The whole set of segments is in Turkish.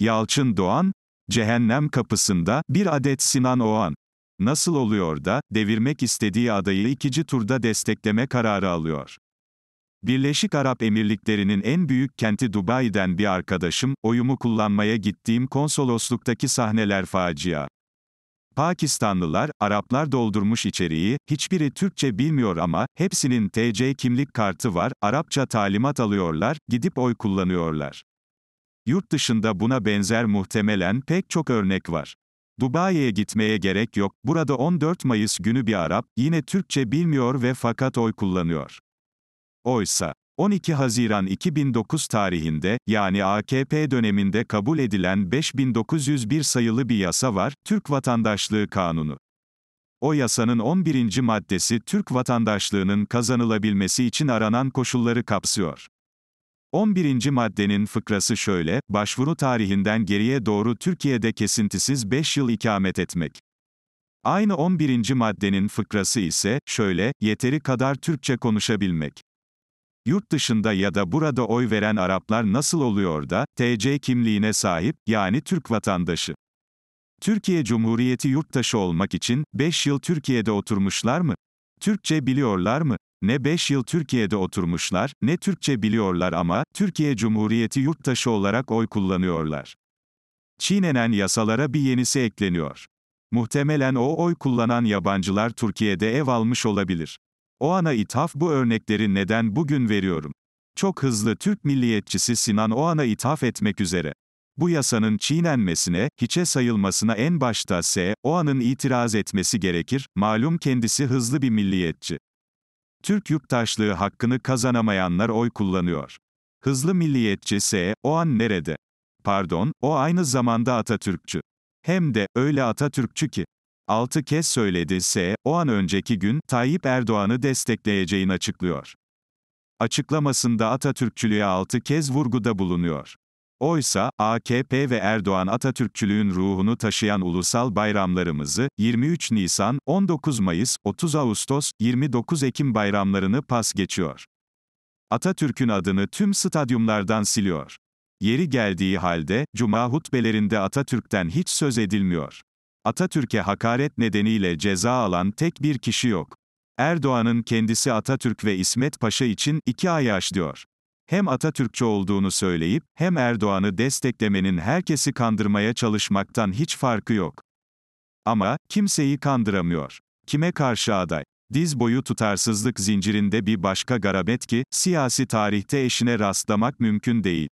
Yalçın Doğan, Cehennem Kapısında, bir adet Sinan Oğan. Nasıl oluyor da, devirmek istediği adayı ikinci turda destekleme kararı alıyor? Birleşik Arap Emirlikleri'nin en büyük kenti Dubai'den bir arkadaşım, oyumu kullanmaya gittiğim konsolosluktaki sahneler facia. Pakistanlılar, Araplar doldurmuş içeriği, hiçbiri Türkçe bilmiyor ama, hepsinin TC kimlik kartı var, Arapça talimat alıyorlar, gidip oy kullanıyorlar. Yurt dışında buna benzer muhtemelen pek çok örnek var. Dubai'ye gitmeye gerek yok, burada 14 Mayıs günü bir Arap, yine Türkçe bilmiyor ve fakat oy kullanıyor. Oysa, 12 Haziran 2009 tarihinde, yani AKP döneminde kabul edilen 5901 sayılı bir yasa var, Türk Vatandaşlığı Kanunu. O yasanın 11. maddesi Türk vatandaşlığının kazanılabilmesi için aranan koşulları kapsıyor. 11. maddenin fıkrası şöyle, başvuru tarihinden geriye doğru Türkiye'de kesintisiz 5 yıl ikamet etmek. Aynı 11. maddenin fıkrası ise, şöyle, yeteri kadar Türkçe konuşabilmek. Yurt dışında ya da burada oy veren Araplar nasıl oluyor da, TC kimliğine sahip, yani Türk vatandaşı. Türkiye Cumhuriyeti yurttaşı olmak için, 5 yıl Türkiye'de oturmuşlar mı? Türkçe biliyorlar mı? Ne 5 yıl Türkiye'de oturmuşlar, ne Türkçe biliyorlar ama, Türkiye Cumhuriyeti yurttaşı olarak oy kullanıyorlar. Çiğnenen yasalara bir yenisi ekleniyor. Muhtemelen o oy kullanan yabancılar Türkiye'de ev almış olabilir. O ana ithaf bu örnekleri neden bugün veriyorum. Çok hızlı Türk milliyetçisi Sinan Oğan'a ithaf etmek üzere. Bu yasanın çiğnenmesine, hiçe sayılmasına en başta S. Oğan'ın itiraz etmesi gerekir, malum kendisi hızlı bir milliyetçi. Türk yurttaşlığı hakkını kazanamayanlar oy kullanıyor. Hızlı milliyetçi S, o an nerede? Pardon, o aynı zamanda Atatürkçü. Hem de, öyle Atatürkçü ki. Altı kez söyledi S, o an önceki gün, Tayyip Erdoğan'ı destekleyeceğini açıklıyor. Açıklamasında Atatürkçülüğe altı kez vurguda bulunuyor. Oysa, AKP ve Erdoğan Atatürkçülüğün ruhunu taşıyan ulusal bayramlarımızı, 23 Nisan, 19 Mayıs, 30 Ağustos, 29 Ekim bayramlarını pas geçiyor. Atatürk'ün adını tüm stadyumlardan siliyor. Yeri geldiği halde, cuma hutbelerinde Atatürk'ten hiç söz edilmiyor. Atatürk'e hakaret nedeniyle ceza alan tek bir kişi yok. Erdoğan'ın kendisi Atatürk ve İsmet Paşa için iki ay aç diyor hem Atatürkçü olduğunu söyleyip, hem Erdoğan'ı desteklemenin herkesi kandırmaya çalışmaktan hiç farkı yok. Ama, kimseyi kandıramıyor. Kime karşı aday? Diz boyu tutarsızlık zincirinde bir başka garabet ki, siyasi tarihte eşine rastlamak mümkün değil.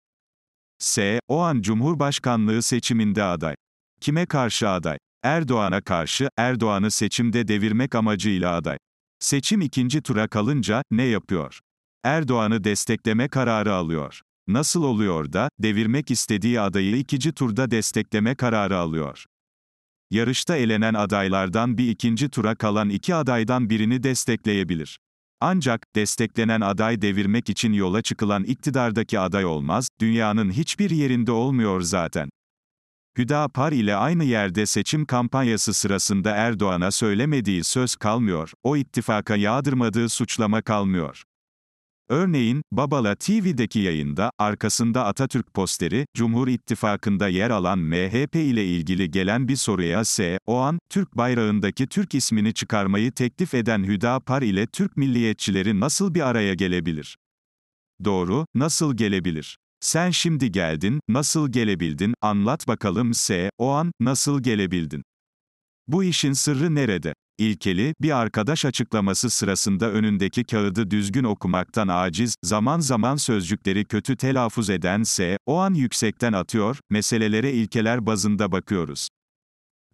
S. O an Cumhurbaşkanlığı seçiminde aday. Kime karşı aday? Erdoğan'a karşı, Erdoğan'ı seçimde devirmek amacıyla aday. Seçim ikinci tura kalınca, ne yapıyor? Erdoğan'ı destekleme kararı alıyor. Nasıl oluyor da, devirmek istediği adayı ikinci turda destekleme kararı alıyor. Yarışta elenen adaylardan bir ikinci tura kalan iki adaydan birini destekleyebilir. Ancak, desteklenen aday devirmek için yola çıkılan iktidardaki aday olmaz, dünyanın hiçbir yerinde olmuyor zaten. Hüdapar ile aynı yerde seçim kampanyası sırasında Erdoğan'a söylemediği söz kalmıyor, o ittifaka yağdırmadığı suçlama kalmıyor. Örneğin, Babala TV'deki yayında, arkasında Atatürk posteri, Cumhur İttifakı'nda yer alan MHP ile ilgili gelen bir soruya S. O an, Türk bayrağındaki Türk ismini çıkarmayı teklif eden Hüdapar ile Türk milliyetçileri nasıl bir araya gelebilir? Doğru, nasıl gelebilir? Sen şimdi geldin, nasıl gelebildin, anlat bakalım S. O an, nasıl gelebildin? Bu işin sırrı nerede? İlkeli, bir arkadaş açıklaması sırasında önündeki kağıdı düzgün okumaktan aciz, zaman zaman sözcükleri kötü telaffuz eden S, o an yüksekten atıyor, meselelere ilkeler bazında bakıyoruz.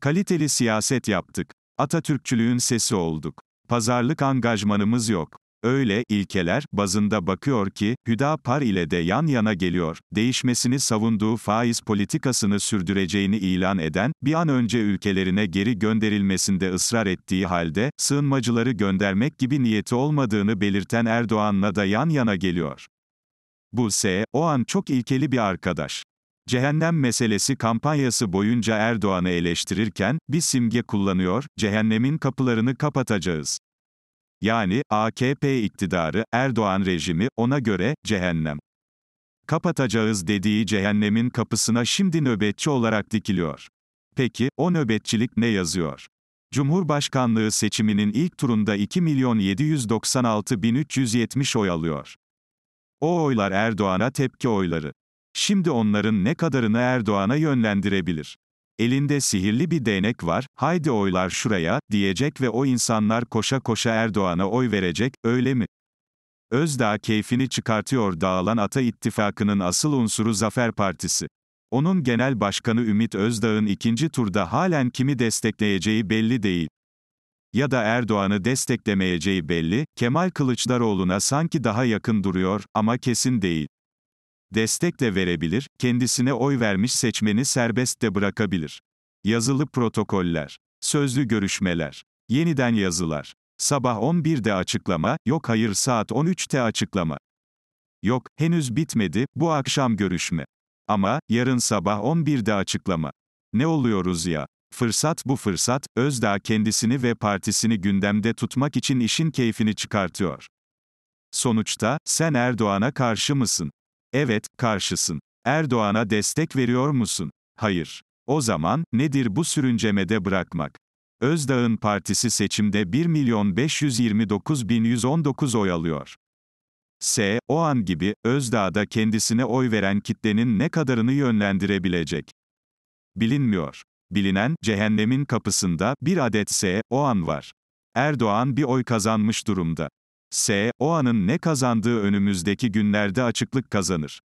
Kaliteli siyaset yaptık. Atatürkçülüğün sesi olduk. Pazarlık angajmanımız yok. Öyle, ilkeler, bazında bakıyor ki, Hüdapar ile de yan yana geliyor, değişmesini savunduğu faiz politikasını sürdüreceğini ilan eden, bir an önce ülkelerine geri gönderilmesinde ısrar ettiği halde, sığınmacıları göndermek gibi niyeti olmadığını belirten Erdoğan'la da yan yana geliyor. Bu S, o an çok ilkeli bir arkadaş. Cehennem meselesi kampanyası boyunca Erdoğan'ı eleştirirken, bir simge kullanıyor, cehennemin kapılarını kapatacağız. Yani, AKP iktidarı, Erdoğan rejimi, ona göre, cehennem. Kapatacağız dediği cehennemin kapısına şimdi nöbetçi olarak dikiliyor. Peki, o nöbetçilik ne yazıyor? Cumhurbaşkanlığı seçiminin ilk turunda 2.796.370 oy alıyor. O oylar Erdoğan'a tepki oyları. Şimdi onların ne kadarını Erdoğan'a yönlendirebilir? Elinde sihirli bir değnek var, haydi oylar şuraya, diyecek ve o insanlar koşa koşa Erdoğan'a oy verecek, öyle mi? Özdağ keyfini çıkartıyor dağılan Ata ittifakının asıl unsuru Zafer Partisi. Onun genel başkanı Ümit Özdağ'ın ikinci turda halen kimi destekleyeceği belli değil. Ya da Erdoğan'ı desteklemeyeceği belli, Kemal Kılıçdaroğlu'na sanki daha yakın duruyor ama kesin değil destek de verebilir, kendisine oy vermiş seçmeni serbest de bırakabilir. Yazılı protokoller, sözlü görüşmeler, yeniden yazılar, sabah 11'de açıklama, yok hayır saat 13'te açıklama. Yok, henüz bitmedi, bu akşam görüşme. Ama, yarın sabah 11'de açıklama. Ne oluyoruz ya? Fırsat bu fırsat, Özdağ kendisini ve partisini gündemde tutmak için işin keyfini çıkartıyor. Sonuçta, sen Erdoğan'a karşı mısın? Evet, karşısın. Erdoğan'a destek veriyor musun? Hayır. O zaman, nedir bu sürüncemede bırakmak? Özdağ'ın partisi seçimde 1.529.119 oy alıyor. S. O an gibi, Özdağ'da kendisine oy veren kitlenin ne kadarını yönlendirebilecek? Bilinmiyor. Bilinen, cehennemin kapısında, bir adet S. O an var. Erdoğan bir oy kazanmış durumda. S. O anın ne kazandığı önümüzdeki günlerde açıklık kazanır.